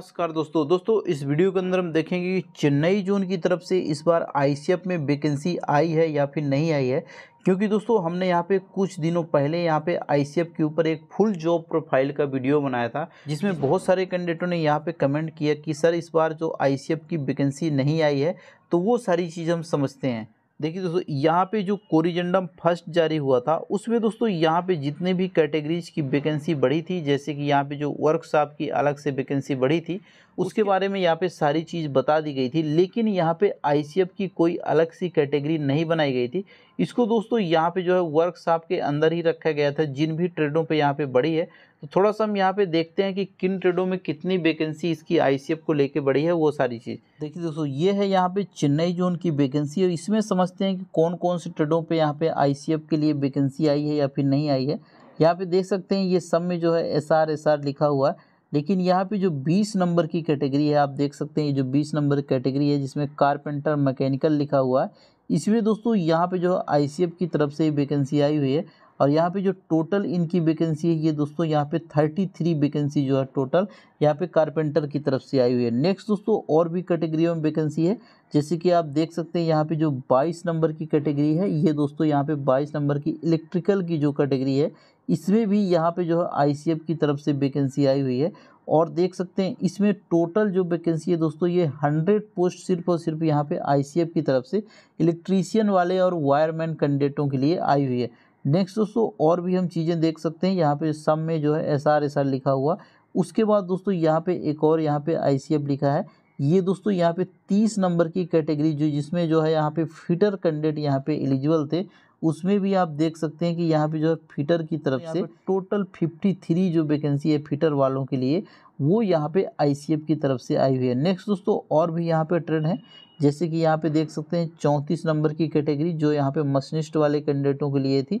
नमस्कार दोस्तों दोस्तों इस वीडियो के अंदर हम देखेंगे कि चेन्नई जोन की तरफ से इस बार आई में वैकेंसी आई है या फिर नहीं आई है क्योंकि दोस्तों हमने यहाँ पे कुछ दिनों पहले यहाँ पे आई के ऊपर एक फुल जॉब प्रोफाइल का वीडियो बनाया था जिसमें बहुत सारे कैंडिडेटों ने यहाँ पे कमेंट किया कि सर इस बार जो आई की वैकेंसी नहीं आई है तो वो सारी चीज़ हम समझते हैं देखिए दोस्तों यहाँ पे जो कोरिजेंडम फर्स्ट जारी हुआ था उसमें दोस्तों यहाँ पे जितने भी कैटेगरीज की वैकेंसी बढ़ी थी जैसे कि यहाँ पे जो वर्कशॉप की अलग से वैकेंसी बढ़ी थी उसके बारे में यहाँ पे सारी चीज़ बता दी गई थी लेकिन यहाँ पे आई की कोई अलग सी कैटेगरी नहीं बनाई गई थी इसको दोस्तों यहाँ पे जो है वर्कशॉप के अंदर ही रखा गया था जिन भी ट्रेडों पर यहाँ पर बढ़ी है तो थोड़ा सा हम यहाँ पे देखते हैं कि किन ट्रेडों में कितनी वैकेंसी इसकी आईसीएफ को लेके बढ़ी है वो सारी चीज़ देखिए दोस्तों ये है यहाँ पे चेन्नई जोन की वैकेंसी और इसमें समझते हैं कि कौन कौन से ट्रेडों पे यहाँ पे आईसीएफ के लिए वैकेंसी आई है या फिर नहीं आई है यहाँ पे देख सकते हैं ये सब में जो है एस आर एस आर लिखा हुआ है लेकिन यहाँ पे जो बीस नंबर की कैटेगरी है आप देख सकते हैं ये जो बीस नंबर कैटेगरी है जिसमें कारपेंटर मैकेनिकल लिखा हुआ है इसमें दोस्तों यहाँ पे जो आई की तरफ से वैकेंसी आई हुई है और यहाँ पे जो टोटल इनकी वैकेंसी है ये दोस्तों यहाँ पे थर्टी थ्री वैकेंसी जो है टोटल यहाँ पे कारपेंटर की तरफ से आई हुई है नेक्स्ट दोस्तों और भी कैटेगरी में वैकेंसी है जैसे कि आप देख सकते हैं यहाँ पे जो बाईस नंबर की कैटेगरी है ये दोस्तों यहाँ पे बाईस नंबर की इलेक्ट्रिकल की जो कैटेगरी है इसमें भी यहाँ पे जो है आई की तरफ से वैकेंसी आई हुई है और देख सकते हैं इसमें टोटल जो वैकेंसी है दोस्तों ये हंड्रेड पोस्ट सिर्फ और सिर्फ यहाँ पे आई की तरफ से इलेक्ट्रीशियन वाले और वायरमैन कैंडिडेटों के लिए आई हुई है नेक्स्ट दोस्तों और भी हम चीज़ें देख सकते हैं यहाँ पे सम में जो है एस आर एस आर लिखा हुआ उसके बाद दोस्तों यहाँ पे एक और यहाँ पे आई सी एफ लिखा है ये दोस्तों यहाँ पे तीस नंबर की कैटेगरी जो जिसमें जो है यहाँ पे फिटर कैंडिडेट यहाँ पे एलिजिबल थे उसमें भी आप देख सकते हैं कि यहाँ पे जो है फिटर की तरफ से टोटल फिफ्टी थ्री जो वैकेंसी है फिटर वालों के लिए वो यहाँ पे आईसीएफ की तरफ से आई हुई है नेक्स्ट दोस्तों और भी यहाँ पे ट्रेंड है जैसे कि यहाँ पे देख सकते हैं चौंतीस नंबर की कैटेगरी जो यहाँ पे मशनिस्ट वाले कैंडिडेटों के लिए थी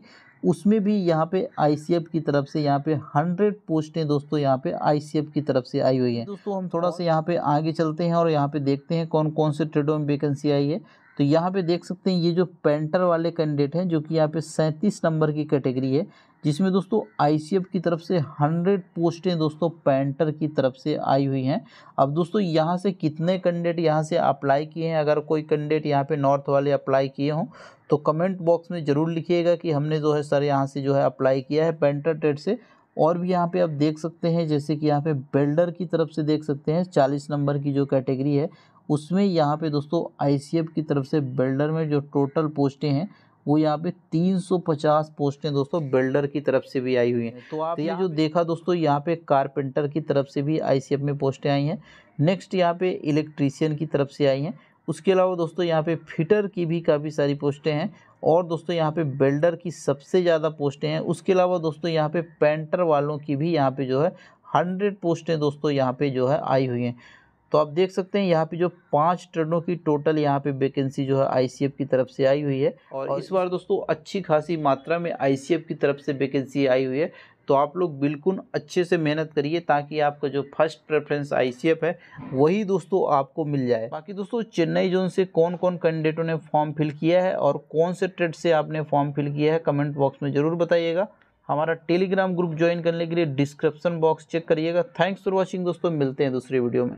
उसमें भी यहाँ पे आई की तरफ से यहाँ पे हंड्रेड पोस्टें दोस्तों यहाँ पे आई की तरफ से आई हुई हैं दोस्तों हम थोड़ा सा यहाँ पे आगे चलते हैं और यहाँ पे देखते हैं कौन कौन से ट्रेडों में वैकेंसी आई है तो यहाँ पे देख सकते हैं ये जो पेंटर वाले कैंडिडेट हैं जो कि यहाँ पे सैंतीस नंबर की कैटेगरी है जिसमें दोस्तों आईसीएफ की तरफ से हंड्रेड पोस्टें दोस्तों पेंटर की तरफ से आई हुई हैं अब दोस्तों यहाँ से कितने कैंडिडेट यहाँ से अप्लाई किए हैं अगर कोई कैंडिडेट यहाँ पे नॉर्थ वाले अप्लाई किए हों तो कमेंट बॉक्स में ज़रूर लिखिएगा कि हमने जो है सर यहाँ से जो है अप्लाई किया है पेंटर ट्रेड से और भी यहाँ पे आप देख सकते हैं जैसे कि यहाँ पे बिल्डर की तरफ से देख सकते हैं चालीस नंबर की जो कैटेगरी है उसमें यहाँ पे दोस्तों आईसीएफ की तरफ से बिल्डर में जो टोटल पोस्टें हैं वो यहाँ पे 350 पोस्टें दोस्तों बिल्डर की तरफ से भी आई हुई हैं तो आप तो ये जो देखा दोस्तों यहाँ पे कारपेंटर की तरफ से भी आई में पोस्टें आई हैं नेक्स्ट यहाँ पे इलेक्ट्रीशियन की तरफ से आई हैं उसके अलावा दोस्तों यहाँ पे फिटर की भी काफ़ी सारी पोस्टें हैं और दोस्तों यहाँ पे बिल्डर की सबसे ज़्यादा पोस्टें हैं उसके अलावा दोस्तों यहाँ पे पेंटर वालों की भी यहाँ पे जो है हंड्रेड पोस्टें दोस्तों यहाँ पे जो है आई हुई हैं तो आप देख सकते हैं यहाँ पे जो पाँच ट्रेनों की टोटल यहाँ पे वैकेंसी जो है आईसीएफ की तरफ से आई हुई है और, और इस बार दोस्तों अच्छी खासी मात्रा में आईसीएफ की तरफ से वैकेंसी आई हुई है तो आप लोग बिल्कुल अच्छे से मेहनत करिए ताकि आपका जो फर्स्ट प्रेफरेंस आईसीएफ है वही दोस्तों आपको मिल जाए बाकी दोस्तों चेन्नई जोन से कौन कौन कैंडिडेटों ने फॉर्म फिल किया है और कौन से ट्रेड से आपने फॉर्म फिल किया है कमेंट बॉक्स में ज़रूर बताइएगा हमारा टेलीग्राम ग्रुप ज्वाइन करने के लिए डिस्क्रिप्शन बॉक्स चेक करिएगा थैंक्स फॉर वॉचिंग दोस्तों मिलते हैं दूसरे वीडियो में